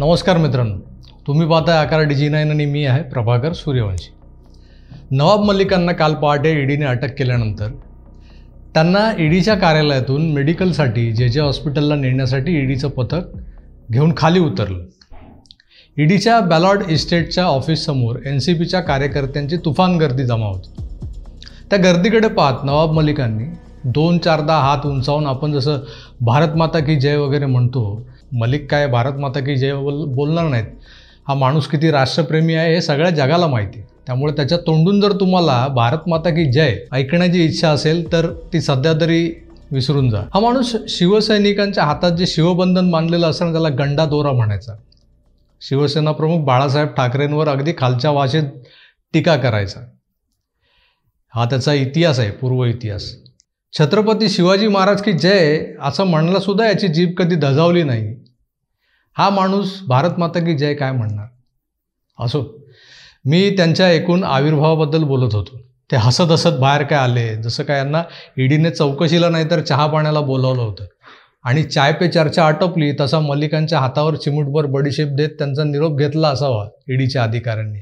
नमस्कार मित्रांनो तुम्ही पाहताय आकार डी जी नाईन आणि मी आहे प्रभाकर सूर्यवंशी नवाब मलिकांना काल पहाटे ईडीने अटक केल्यानंतर त्यांना ईडीच्या कार्यालयातून मेडिकलसाठी जे जे हॉस्पिटलला नेण्यासाठी ईडीचं पथक घेऊन खाली उतरलं ईडीच्या बॅलॉर्ड इस्टेटच्या ऑफिससमोर एन सी पीच्या कार्यकर्त्यांची तुफान गर्दी जमा होती त्या गर्दीकडे पाहत नवाब मलिकांनी दोन चारदा हात उंचावून आपण जसं भारत माता की जय वगैरे म्हणतो मलिक काय भारत माता की जय बोल बोलणार नाहीत हा माणूस किती राष्ट्रप्रेमी आहे हे सगळ्या जगाला माहिती आहे त्यामुळे त्याच्या तोंडून जर तुम्हाला भारत माता की जय ऐकण्याची इच्छा असेल तर ती सध्या तरी विसरून जा हा माणूस शिवसैनिकांच्या हातात जे शिवबंधन मानलेलं असेल त्याला गंडा दोरा म्हणायचा शिवसेना प्रमुख बाळासाहेब ठाकरेंवर अगदी खालच्या भाषेत टीका करायचा हा त्याचा इतिहास आहे पूर्व इतिहास छत्रपती शिवाजी महाराज की जय असं म्हणलं सुद्धा याची जीभ कधी धजावली नाही हा माणूस भारत माता की जय काय म्हणणार असो मी त्यांच्या एकूण आविर्भावाबद्दल बोलत होतो ते हसत हसत बाहेर काय आले जसं काय यांना ईडीने चौकशीला नाही तर चहा पाण्याला बोलावलं होतं आणि चाय पे चर्चा आटोपली तसा मल्लिकांच्या हातावर चिमुटभर बडीशेप देत त्यांचा निरोप घेतला असावा ईडीच्या अधिकाऱ्यांनी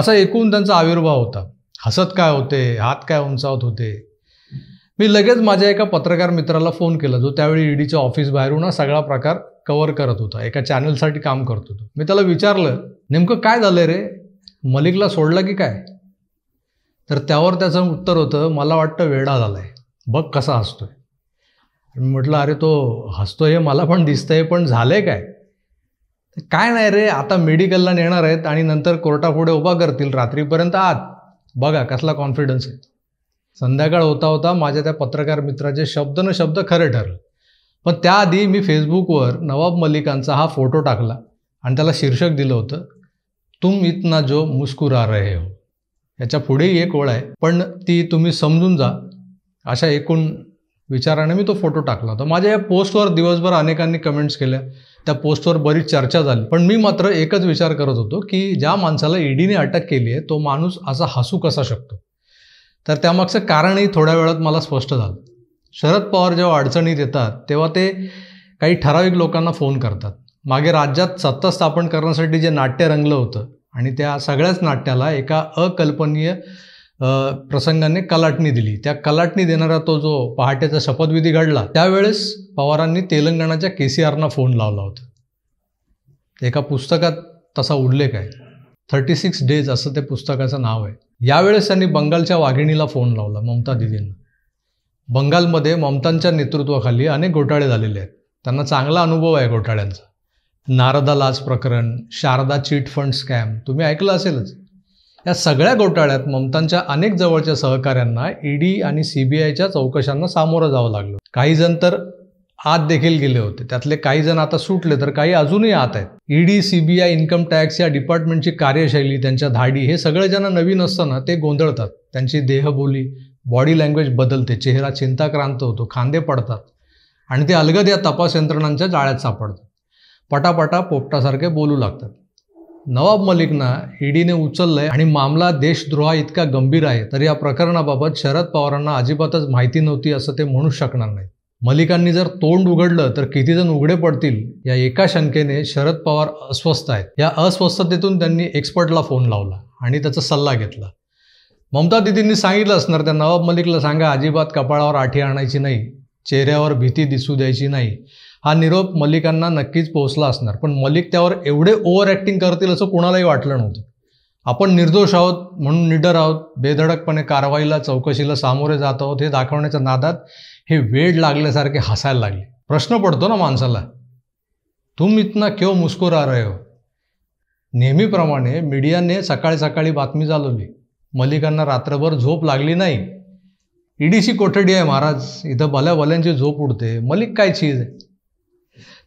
असा एकूण त्यांचा आविर्भाव होता हसत काय होते हात काय उंचावत होते मी लगेच माझ्या एका पत्रकार मित्राला फोन केला जो त्यावेळी ईडीच्या ऑफिस बाहेरून हा सगळा प्रकार कवर करत होता एका चॅनलसाठी काम करत होतो मी त्याला विचारलं नेमकं काय झालं रे मलिकला सोडलं की काय तर त्यावर त्याचं उत्तर होतं मला वाटतं वेडा झाला आहे बघ कसा हसतोय मी म्हटलं अरे तो हसतोय मला पण दिसतंय पण आहे काय काय नाही रे आता मेडिकलला नेणार आहेत आणि नंतर कोर्टापुढे उभा करतील रात्रीपर्यंत आत बघा कसला कॉन्फिडन्स आहे संध्याकाळ होता होता माझ्या त्या पत्रकार मित्राचे शब्द न शब्द खरे ठरले पण त्याआधी मी फेसबुकवर नवाब मलिकांचा हा फोटो टाकला आणि त्याला शीर्षक दिलं होतं तुम इतना जो मुस्कुरा रहे हो याच्या पुढेही एक ओळ आहे पण ती तुम्ही समजून जा अशा एकूण विचाराने मी तो फोटो टाकला होता माझ्या या पोस्टवर दिवसभर अनेकांनी कमेंट्स केल्या त्या पोस्टवर बरीच चर्चा झाली पण मी मात्र एकच विचार करत होतो की ज्या माणसाला ईडीने अटक केली आहे तो माणूस असा हसू कसा शकतो तर त्यामागचं कारणही थोड्या वेळात मला स्पष्ट झालं शरद पवार जेव्हा अडचणीत येतात तेव्हा ते काही ठराविक लोकांना फोन करतात मागे राज्यात सत्ता स्थापन करण्यासाठी जे नाट्य रंगलं होतं आणि त्या सगळ्याच नाट्याला एका अकल्पनीय प्रसंगाने कलाटणी दिली त्या कलाटणी देणारा तो जो पहाटेचा शपथविधी घडला त्यावेळेस पवारांनी तेलंगणाच्या के सी आरना फोन लावला होता एका पुस्तकात तसा उल्लेख आहे थर्टी सिक्स डेज असं ते पुस्तकाचं नाव आहे यावेळेस त्यांनी बंगालच्या वाघिणीला फोन लावला ममता दिदींना बंगालमध्ये ममतांच्या नेतृत्वाखाली अनेक घोटाळे झालेले आहेत त्यांना चांगला अनुभव आहे घोटाळ्यांचा नारदा लाच प्रकरण शारदा चिट फंड स्कॅम तुम्ही ऐकलं असेलच या सगळ्या घोटाळ्यात ममतांच्या अनेक जवळच्या सहकाऱ्यांना ईडी e आणि सीबीआयच्या चौकशांना सामोरं जावं लागलं काही जण तर आत देखील गेले होते त्यातले काही जण आता सुटले तर काही अजूनही आत आहेत ईडी सीबीआय इन्कम टॅक्स या डिपार्टमेंटची कार्यशैली त्यांच्या धाडी हे सगळे जण नवीन असताना ते गोंधळतात त्यांची देहबोली बॉडी लँग्वेज बदलते चेहरा चिंताक्रांत होतो खांदे पडतात आणि ते अलगद या तपास यंत्रणांच्या जाळ्यात सापडतात पटापटा पोपटासारखे बोलू लागतात नवाब मलिकना ईडीने उचललंय आणि मामला देशद्रोहा इतका गंभीर आहे तर या प्रकरणाबाबत शरद पवारांना अजिबातच माहिती नव्हती असं ते म्हणू शकणार नाही मलिकांनी जर तोंड उघडलं तर कितीजण उघडे पडतील या एका शंकेने शरद पवार अस्वस्थ आहेत या अस्वस्थतेतून त्यांनी एक्सपर्टला फोन लावला आणि त्याचा सल्ला घेतला ममता दिदींनी सांगितलं असणार त्या नवाब मलिकला सांगा अजिबात कपाळावर आठी आणायची नाही चेहऱ्यावर भीती दिसू द्यायची नाही हा निरोप मलिकांना नक्कीच पोहोचला असणार पण मलिक त्यावर एवढे ओव्हर ॲक्टिंग करतील असं कोणालाही वाटलं नव्हतं आपण निर्दोष आहोत म्हणून निडर आहोत बेधडकपणे कारवाईला चौकशीला सामोरे जात आहोत हे दाखवण्याच्या नादात हे वेड लागल्यासारखे हसायला लागले प्रश्न पडतो ना माणसाला तुम इतना क्यों मुस्कुरा रहे हो नेहमीप्रमाणे मीडियाने सकाळी सकाळी बातमी चालवली मलिकांना रात्रभर झोप लागली नाही ईडीसी कोठडी आहे महाराज इथं भल्या भल्यांची झोप उडते मलिक काय चीज आहे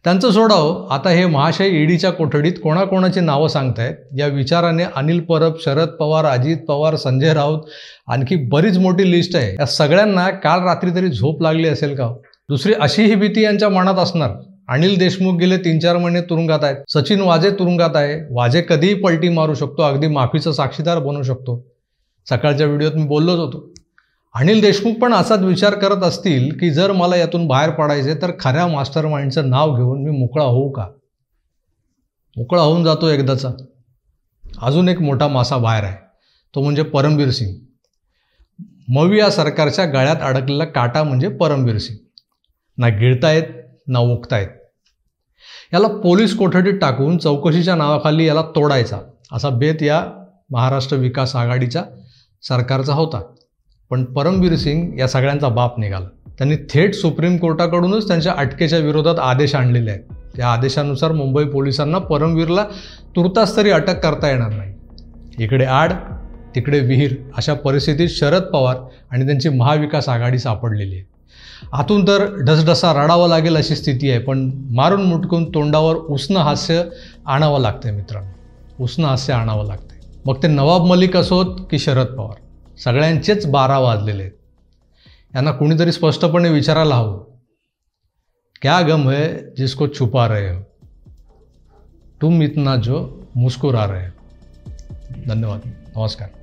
त्यांचं सोडाव आता हे महाशय ईडीच्या कोठडीत कोणाकोणाची नावं सांगतायत या विचाराने अनिल परब शरद पवार अजित पवार संजय राऊत आणखी बरीच मोठी लिस्ट आहे या सगळ्यांना काल रात्री तरी झोप लागली असेल का हो? दुसरी अशी ही भीती यांच्या मनात असणार अनिल देशमुख गेले तीन चार महिने तुरुंगात आहेत सचिन वाजे तुरुंगात आहे वाजे कधीही पलटी मारू शकतो अगदी माफीचा साक्षीदार बनू शकतो सकाळच्या व्हिडिओत मी बोललोच होतो अनिल देशमुख पण असाच विचार करत असतील की जर मला यातून बाहेर पडायचे तर खऱ्या मास्टर माइंडचं नाव घेऊन मी मोकळा होऊ का मोकळा होऊन जातो एकदाचा अजून एक मोठा मासा बाहेर आहे तो म्हणजे परमबीर सिंग मविया सरकारच्या गळ्यात अडकलेला काटा म्हणजे परमबीर सिंग ना गिळतायत ना ओकतायत याला पोलीस कोठडीत टाकून चौकशीच्या नावाखाली याला तोडायचा असा बेत या महाराष्ट्र विकास आघाडीच्या सरकारचा होता पण परमवीर सिंग या सगळ्यांचा बाप निघाला त्यांनी थेट सुप्रीम कोर्टाकडूनच त्यांच्या अटकेच्या विरोधात आदेश आणलेले आहेत त्या आदेशानुसार मुंबई पोलिसांना परमवीरला तुर्तास तरी अटक करता येणार नाही इकडे आड तिकडे विहीर अशा परिस्थितीत शरद पवार आणि त्यांची महाविकास आघाडी सापडलेली आहे आतून तर ढसढसा रडावा लागेल अशी स्थिती आहे पण मारून मुटकून तोंडावर उष्ण हास्य आणावं लागतं मित्रांनो उष्ण हास्य आणावं लागतं मग ते नवाब मलिक असोत की शरद पवार सगळ्यांचेच बारा वाजलेले आहेत यांना कुणीतरी स्पष्टपणे विचारायला हवं क्या गम है जिसको छुपा रहे हो तुम इतना जो मुस्कुरा रहे हो धन्यवाद नमस्कार